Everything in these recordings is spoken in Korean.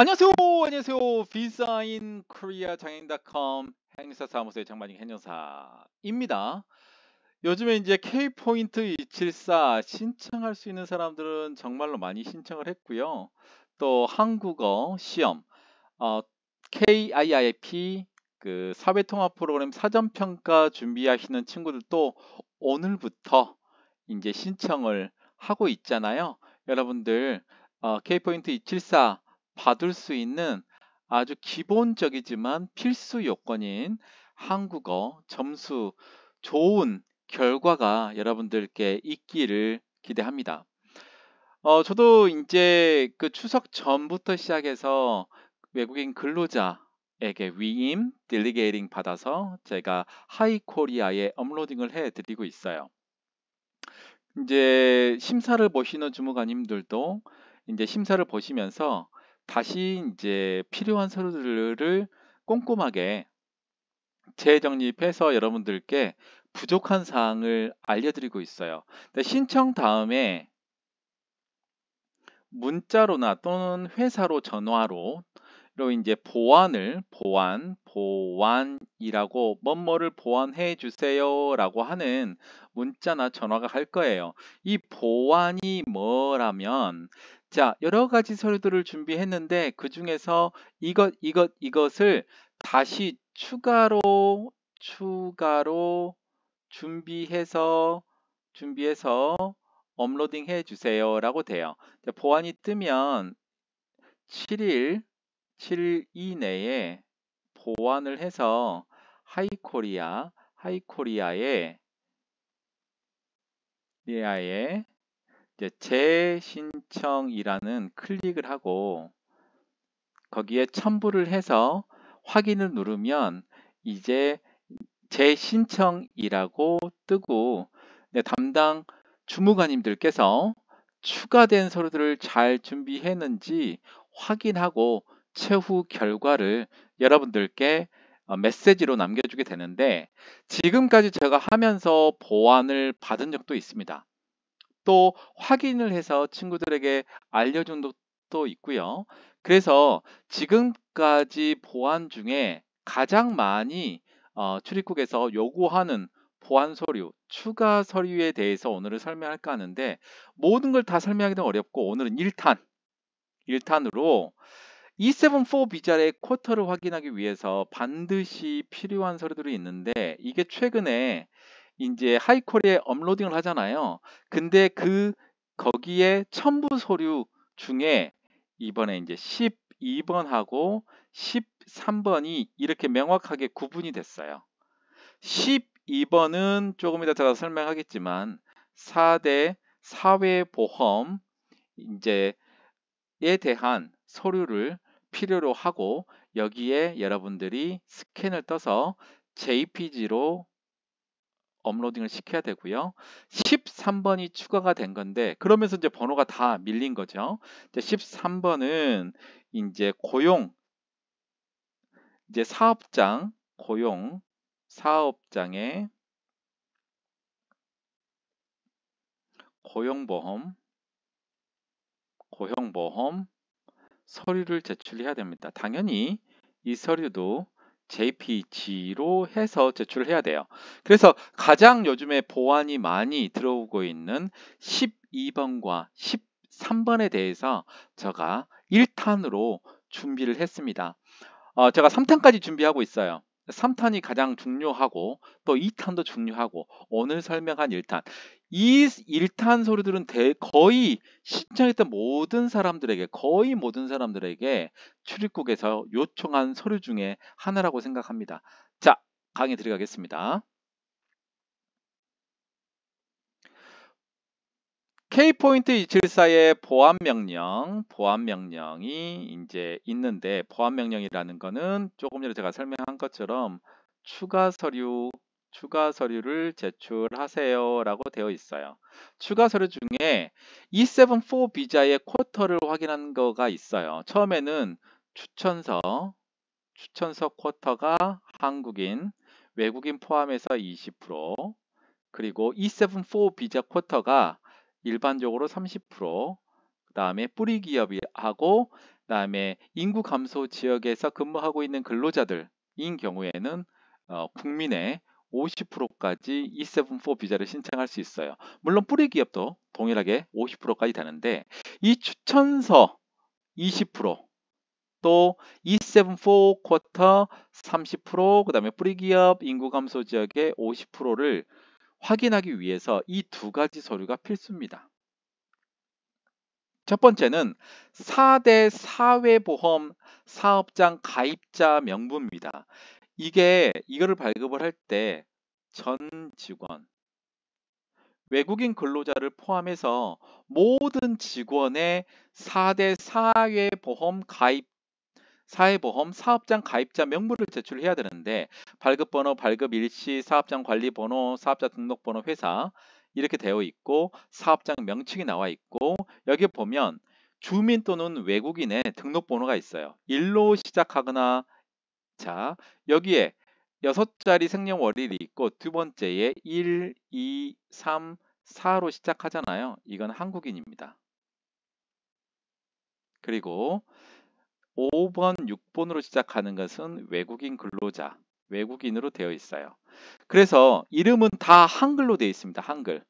안녕하세요. 안녕하세요. 비사인 코리아 장인닷컴 행사 사무소의 장마님 행정사입니다. 요즘에 이제 K포인트 274 신청할 수 있는 사람들은 정말로 많이 신청을 했고요. 또 한국어 시험, 어, KIIP 그 사회통합 프로그램 사전평가 준비하시는 친구들도 오늘부터 이제 신청을 하고 있잖아요. 여러분들 어, K포인트 274 받을 수 있는 아주 기본적이지만 필수 요건인 한국어 점수 좋은 결과가 여러분들께 있기를 기대합니다. 어, 저도 이제 그 추석 전부터 시작해서 외국인 근로자에게 위임 딜리게이팅 받아서 제가 하이코리아에 업로딩을 해 드리고 있어요. 이제 심사를 보시는 주무관님들도 이제 심사를 보시면서 다시 이제 필요한 서류들을 꼼꼼하게 재정립해서 여러분들께 부족한 사항을 알려드리고 있어요. 신청 다음에 문자로나 또는 회사로 전화로 이제 보안을 보안 보안이라고 뭐뭐를 보안해 주세요라고 하는 문자나 전화가 갈 거예요. 이 보안이 뭐라면 자, 여러 가지 서류들을 준비했는데 그 중에서 이것, 이것, 이것을 다시 추가로, 추가로 준비해서, 준비해서 업로딩 해 주세요. 라고 돼요. 보안이 뜨면 7일, 7일 이내에 보완을 해서 하이코리아, 하이코리아에, 리아에 이제 재신청이라는 클릭을 하고 거기에 첨부를 해서 확인을 누르면 이제 재신청이라고 뜨고 네, 담당 주무관님들께서 추가된 서류들을 잘 준비했는지 확인하고 최후 결과를 여러분들께 어, 메시지로 남겨주게 되는데 지금까지 제가 하면서 보완을 받은 적도 있습니다. 또 확인을 해서 친구들에게 알려준 것도 있고요. 그래서 지금까지 보안 중에 가장 많이 어, 출입국에서 요구하는 보안 서류, 추가 서류에 대해서 오늘을 설명할까 하는데 모든 걸 다 설명하기는 어렵고 오늘은 1탄, 1탄으로 E74 비자의 쿼터를 확인하기 위해서 반드시 필요한 서류들이 있는데 이게 최근에 이제 하이콜리에 업로딩을 하잖아요. 근데 그 거기에 첨부 서류 중에 이번에 이제 12번하고 13번이 이렇게 명확하게 구분이 됐어요. 12번은 조금 이따 제가 설명하겠지만 4대 사회보험 이제에 대한 서류를 필요로 하고 여기에 여러분들이 스캔을 떠서 JPG로 업로딩을 시켜야 되고요. 13번이 추가가 된 건데 그러면서 이제 번호가 다 밀린 거죠. 이제 13번은 이제 고용 이제 사업장 고용 사업장의 고용보험 고용보험 서류를 제출해야 됩니다. 당연히 이 서류도 JPG로 해서 제출해야 돼요. 그래서 가장 요즘에 보안이 많이 들어오고 있는 12번과 13번에 대해서 제가 1탄으로 준비를 했습니다. 어, 제가 3탄까지 준비하고 있어요. 3탄이 가장 중요하고 또 2탄도 중요하고 오늘 설명한 1탄 이 1탄 소리들은 대, 거의 신청했던 모든 사람들에게 거의 모든 사람들에게 출입국에서 요청한 서류 중에 하나라고 생각합니다. 자 강의 들어가겠습니다. K포인트 274의 보안 명령, 보안 명령이 이제 있는데 보안 명령이라는 거는 조금 전에 제가 설명한 것처럼 추가 서류, 추가 서류를 제출하세요라고 되어 있어요. 추가 서류 중에 E74 비자의 쿼터를 확인한 거가 있어요. 처음에는 추천서, 추천서 쿼터가 한국인, 외국인 포함해서 20%, 그리고 E74 비자 쿼터가 일반적으로 30%그 다음에 뿌리 기업하고 그 다음에 인구 감소 지역에서 근무하고 있는 근로자들인 경우에는 어, 국민의 50%까지 E74 비자를 신청할 수 있어요. 물론 뿌리 기업도 동일하게 50%까지 되는데 이 추천서 20%또 E74 쿼터 30%그 다음에 뿌리 기업 인구 감소 지역의 50%를 확인하기 위해서 이 두 가지 서류가 필수입니다. 첫 번째는 4대 사회보험 사업장 가입자 명부입니다. 이게 이거를 발급을 할 때 전 직원, 외국인 근로자를 포함해서 모든 직원의 4대 사회보험 가입 사회보험 사업장 가입자 명부를 제출해야 되는데 발급번호, 발급 일시, 사업장 관리번호, 사업자 등록번호 회사 이렇게 되어 있고 사업장 명칭이 나와 있고 여기 보면 주민 또는 외국인의 등록번호가 있어요. 1로 시작하거나 자 여기에 여 자리 생년월일이 있고 두 번째에 1, 2, 3, 4로 시작하잖아요. 이건 한국인입니다. 그리고 5번, 6번으로 시작하는 것은 외국인 근로자, 외국인으로 되어 있어요. 그래서 이름은 다 한글로 되어 있습니다. 한글.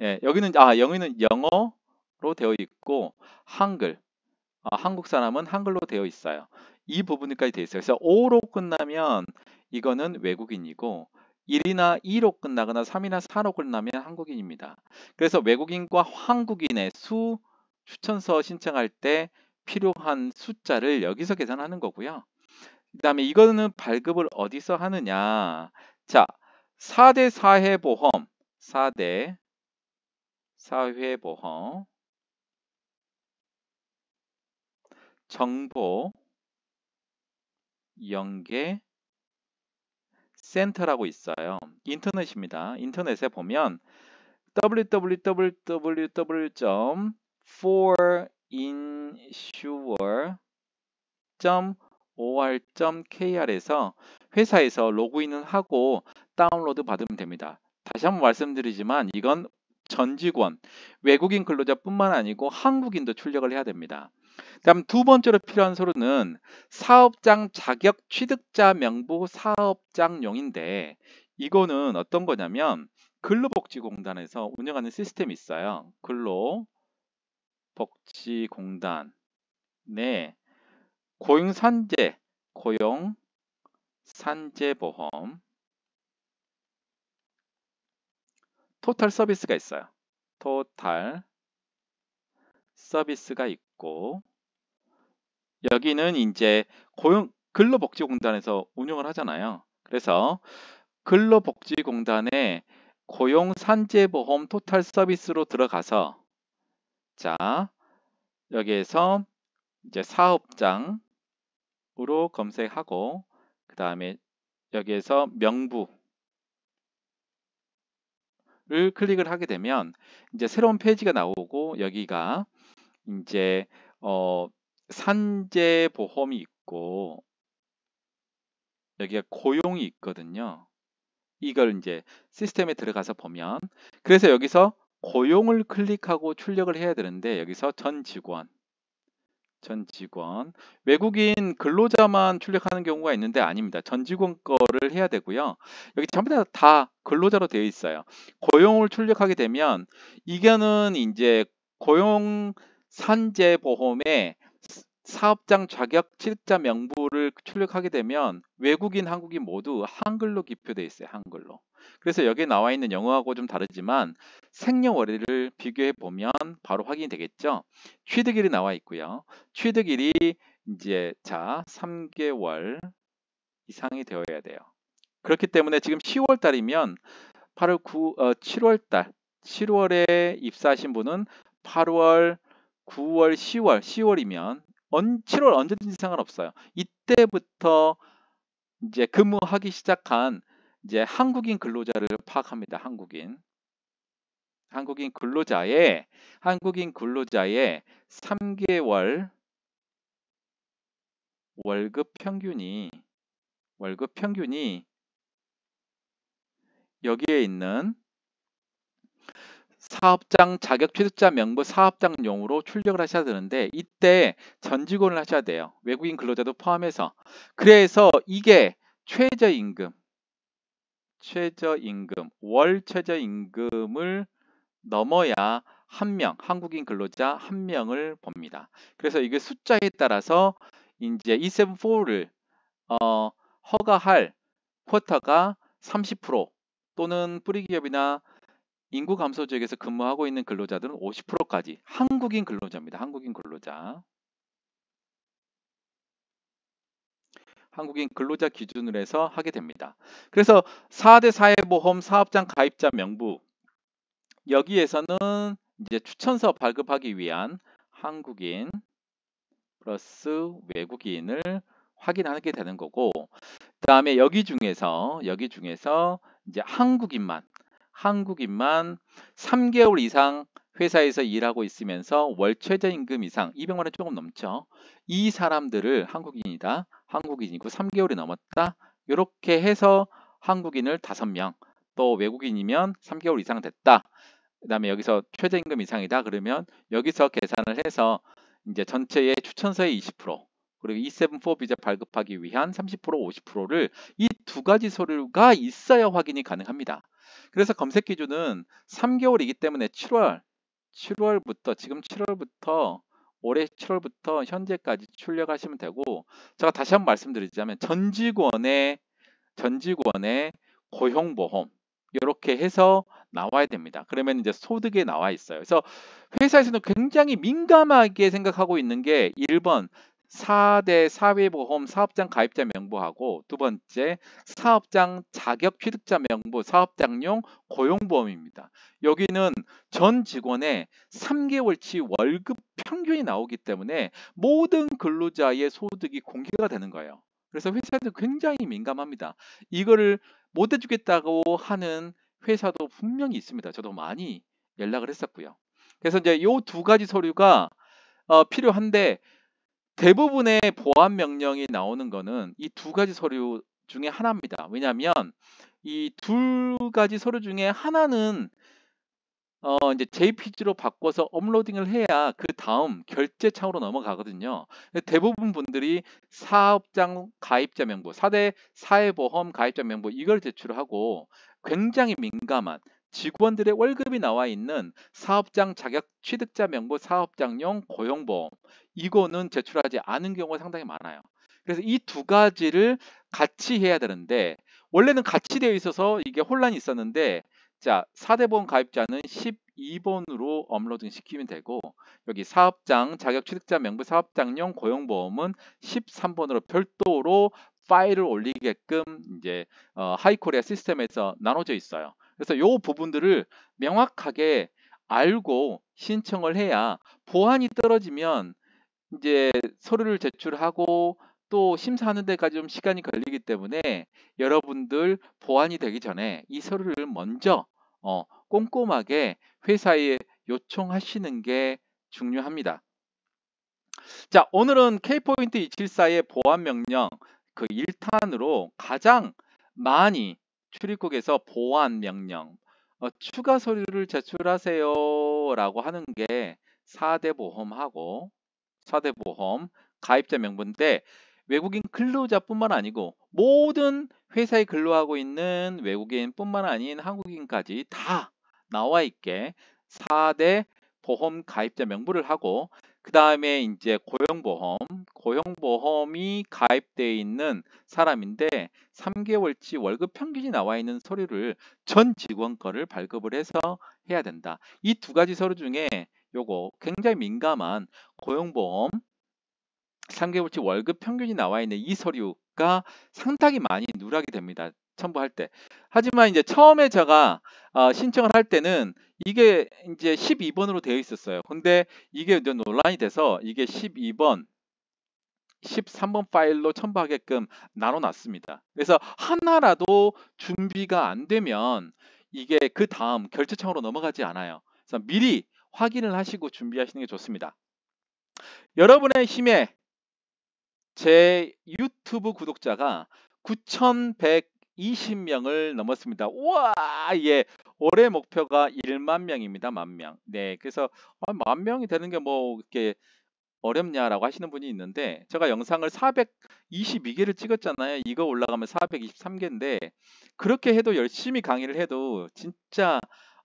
예, 여기는 아, 여기는 영어로 되어 있고 한글. 아, 한국 사람은 한글로 되어 있어요. 이 부분까지 되어 있어요. 그래서 5로 끝나면 이거는 외국인이고 1이나 2로 끝나거나 3이나 4로 끝나면 한국인입니다. 그래서 외국인과 한국인의 수 추천서 신청할 때 필요한 숫자를 여기서 계산하는 거고요. 그 다음에 이거는 발급을 어디서 하느냐. 자, 4대 사회보험, 4대 사회보험, 정보, 연계, 센터라고 있어요. 인터넷입니다. 인터넷에 보면 w w w f insure.or.kr에서 회사에서 로그인을 하고 다운로드 받으면 됩니다. 다시 한번 말씀드리지만 이건 전 직원, 외국인 근로자뿐만 아니고 한국인도 출력을 해야 됩니다. 다음 두 번째로 필요한 서류는 사업장 자격 취득자 명부 사업장용인데 이거는 어떤 거냐면 근로복지공단에서 운영하는 시스템이 있어요. 근로 복지공단의 고용산재, 고용산재보험 토탈 서비스가 있어요. 토탈 서비스가 있고 여기는 이제 고용 근로복지공단에서 운영을 하잖아요. 그래서 근로복지공단에 고용산재보험 토탈 서비스로 들어가서 자, 여기에서 이제 사업장으로 검색하고 그 다음에 여기에서 명부를 클릭을 하게 되면 이제 새로운 페이지가 나오고 여기가 이제 어 산재 보험이 있고 여기가 고용이 있거든요. 이걸 이제 시스템에 들어가서 보면 그래서 여기서 고용을 클릭하고 출력을 해야 되는데 여기서 전 직원 전 직원 외국인 근로자만 출력하는 경우가 있는데 아닙니다. 전 직원 거를 해야 되고요. 여기 전부 다, 다 근로자로 되어 있어요. 고용을 출력하게 되면 이거는 이제 고용 산재 보험에 사업장 자격 취득자 명부를 출력하게 되면 외국인 한국인 모두 한글로 기표되어 있어요. 한글로. 그래서 여기에 나와 있는 영어하고 좀 다르지만 생년월일을 비교해 보면 바로 확인이 되겠죠. 취득일이 나와 있고요. 취득일이 이제 자 3개월 이상이 되어야 돼요. 그렇기 때문에 지금 10월 달이면 8월 9 어, 7월 달 7월에 입사하신 분은 8월 9월 10월 10월이면 언, 7월 언제든지 상관없어요. 이때부터 이제 근무하기 시작한 이제 한국인 근로자를 파악합니다. 한국인. 한국인 근로자의 한국인 근로자의 3개월 월급 평균이 월급 평균이 여기에 있는 사업장 자격 취득자 명부 사업장용으로 출력을 하셔야 되는데 이때 전 직원을 하셔야 돼요. 외국인 근로자도 포함해서. 그래서 이게 최저임금 최저임금, 월 최저임금을 넘어야 한 명, 한국인 근로자 한 명을 봅니다. 그래서 이게 숫자에 따라서 이제 E74를 어, 허가할 쿼터가 30% 또는 뿌리기업이나 인구 감소 지역에서 근무하고 있는 근로자들은 50%까지 한국인 근로자입니다. 한국인 근로자. 한국인 근로자 기준으로 해서 하게 됩니다. 그래서 4대 사회보험 사업장 가입자 명부 여기에서는 이제 추천서 발급하기 위한 한국인 플러스 외국인을 확인하게 되는 거고 그 다음에 여기 중에서 여기 중에서 이제 한국인만 한국인만 3개월 이상 회사에서 일하고 있으면서 월 최저임금 이상 200만 원 조금 넘죠. 이 사람들을 한국인이다. 한국인 이고 3개월이 넘었다. 이렇게 해서 한국인을 5명, 또 외국인이면 3개월 이상 됐다. 그 다음에 여기서 최저임금 이상이다. 그러면 여기서 계산을 해서 이제 전체의 추천서의 20%, 그리고 E74 비자 발급하기 위한 30% 50%를 이 두 가지 서류가 있어야 확인이 가능합니다. 그래서 검색 기준은 3개월이기 때문에 7월, 7월부터 지금 7월부터 올해 7월부터 현재까지 출력하시면 되고 제가 다시 한번 말씀드리자면 전 직원의 전 직원의 고용보험 이렇게 해서 나와야 됩니다. 그러면 이제 소득에 나와 있어요. 그래서 회사에서는 굉장히 민감하게 생각하고 있는 게 1번 4대 사회보험 사업장 가입자 명부하고 두 번째 사업장 자격 취득자 명부 사업장용 고용보험입니다. 여기는 전 직원의 3개월치 월급 평균이 나오기 때문에 모든 근로자의 소득이 공개가 되는 거예요. 그래서 회사도 굉장히 민감합니다. 이거를 못 해주겠다고 하는 회사도 분명히 있습니다. 저도 많이 연락을 했었고요. 그래서 이제 이 두 가지 서류가 어, 필요한데 대부분의 보안 명령이 나오는 거는 이 두 가지 서류 중에 하나입니다. 왜냐하면 이 두 가지 서류 중에 하나는 어 이제 JPG로 바꿔서 업로딩을 해야 그 다음 결제 창으로 넘어가거든요. 대부분 분들이 사업장 가입자 명부, 4대 사회보험 가입자 명부 이걸 제출하고 굉장히 민감한 직원들의 월급이 나와 있는 사업장 자격 취득자 명부 사업장용 고용보험 이거는 제출하지 않은 경우가 상당히 많아요. 그래서 이 두 가지를 같이 해야 되는데 원래는 같이 되어 있어서 이게 혼란이 있었는데 자, 4대보험 가입자는 12번으로 업로드 시키면 되고 여기 사업장, 자격 취득자 명부 사업장용 고용보험은 13번으로 별도로 파일을 올리게끔 이제 어, 하이코리아 시스템에서 나눠져 있어요. 그래서 요 부분들을 명확하게 알고 신청을 해야 보안이 떨어지면 이제 서류를 제출하고 또 심사하는 데까지 좀 시간이 걸리기 때문에 여러분들 보완이 되기 전에 이 서류를 먼저 어, 꼼꼼하게 회사에 요청하시는 게 중요합니다. 자, 오늘은 K포인트 274의 보안 명령 그 1탄으로 가장 많이 출입국에서 보안 명령 어, 추가 서류를 제출하세요 라고 하는 게 4대 보험하고 4대 보험 가입자 명부인데 외국인 근로자뿐만 아니고 모든 회사에 근로하고 있는 외국인뿐만 아닌 한국인까지 다 나와 있게 4대 보험 가입자 명부를 하고 그 다음에 이제 고용보험, 고용보험이 가입되어 있는 사람인데 3개월치 월급 평균이 나와 있는 서류를 전 직원 거를 발급을 해서 해야 된다. 이 두 가지 서류 중에 요거 굉장히 민감한 고용보험 3개월치 월급 평균이 나와 있는 이 서류가 상당히 많이 누락이 됩니다. 첨부할 때. 하지만 이제 처음에 제가 어, 신청을 할 때는 이게 이제 12번으로 되어 있었어요. 근데 이게 이제 논란이 돼서 이게 12번 13번 파일로 첨부하게끔 나눠놨습니다. 그래서 하나라도 준비가 안 되면 이게 그 다음 결제창으로 넘어가지 않아요. 그래서 미리 확인을 하시고 준비하시는 게 좋습니다. 여러분의 힘에 제 유튜브 구독자가 9,120명을 넘었습니다. 우와, 예. 올해 목표가 1만 명입니다. 만 명. 네. 그래서 아, 만 명이 되는 게 뭐 이렇게 어렵냐라고 하시는 분이 있는데 제가 영상을 422개를 찍었잖아요. 이거 올라가면 423개인데 그렇게 해도 열심히 강의를 해도 진짜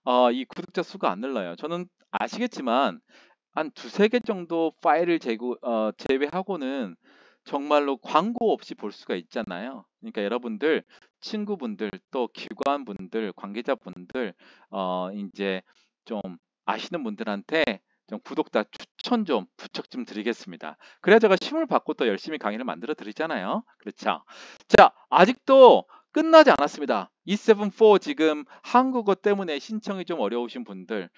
어, 이 구독자 수가 안 늘어요. 저는 아시겠지만 한 두세 개 정도 파일을 제고, 어, 제외하고는 정말로 광고 없이 볼 수가 있잖아요. 그러니까 여러분들 친구분들 또 기관분들 관계자분들 어 이제 좀 아시는 분들한테 좀 구독자 추천 좀 부탁 좀 드리겠습니다. 그래야 제가 힘을 받고 또 열심히 강의를 만들어 드리잖아요. 그렇죠? 자 아직도 끝나지 않았습니다. E74 지금 한국어 때문에 신청이 좀 어려우신 분들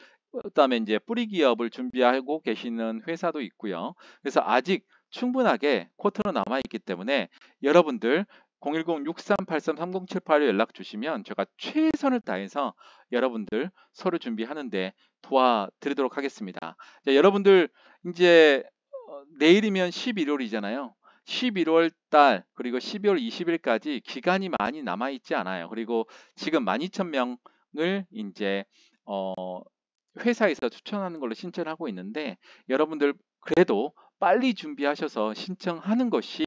그다음에 이제 뿌리 기업을 준비하고 계시는 회사도 있고요. 그래서 아직 충분하게 쿼터로 남아 있기 때문에 여러분들 010-6383-3078로 연락 주시면 제가 최선을 다해서 여러분들 서류 준비하는데 도와드리도록 하겠습니다. 자, 여러분들 이제 어, 내일이면 11월이잖아요. 11월 달 그리고 12월 20일까지 기간이 많이 남아 있지 않아요. 그리고 지금 12,000명을 이제 어 회사에서 추천하는 걸로 신청을 하고 있는데 여러분들 그래도 빨리 준비하셔서 신청하는 것이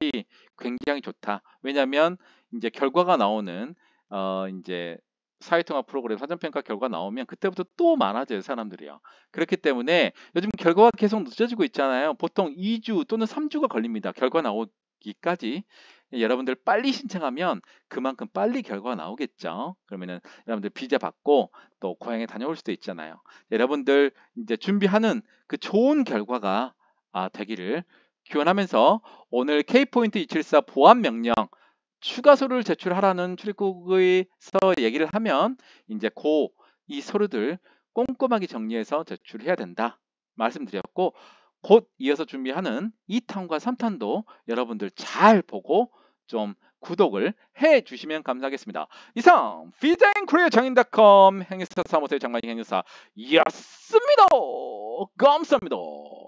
굉장히 좋다. 왜냐하면 이제 결과가 나오는 어 이제 사회통합 프로그램 사전평가 결과 나오면 그때부터 또 많아져요 사람들이요 그렇기 때문에 요즘 결과가 계속 늦어지고 있잖아요 보통 2주 또는 3주가 걸립니다 결과 나오, 기까지 여러분들 빨리 신청하면 그만큼 빨리 결과가 나오겠죠. 그러면은 여러분들 비자 받고 또 고향에 다녀올 수도 있잖아요. 여러분들 이제 준비하는 그 좋은 결과가 아, 되기를 기원하면서 오늘 K포인트 274 보안 명령 추가서류를 제출하라는 출입국에서 얘기를 하면 이제 고 이 서류들 꼼꼼하게 정리해서 제출해야 된다 말씀드렸고 곧 이어서 준비하는 2탄과 3탄도 여러분들 잘 보고 좀 구독을 해 주시면 감사하겠습니다. 이상 피자앤크리어 장인닷컴 행사 사무소의 장관이 행사 였습니다. 감사합니다.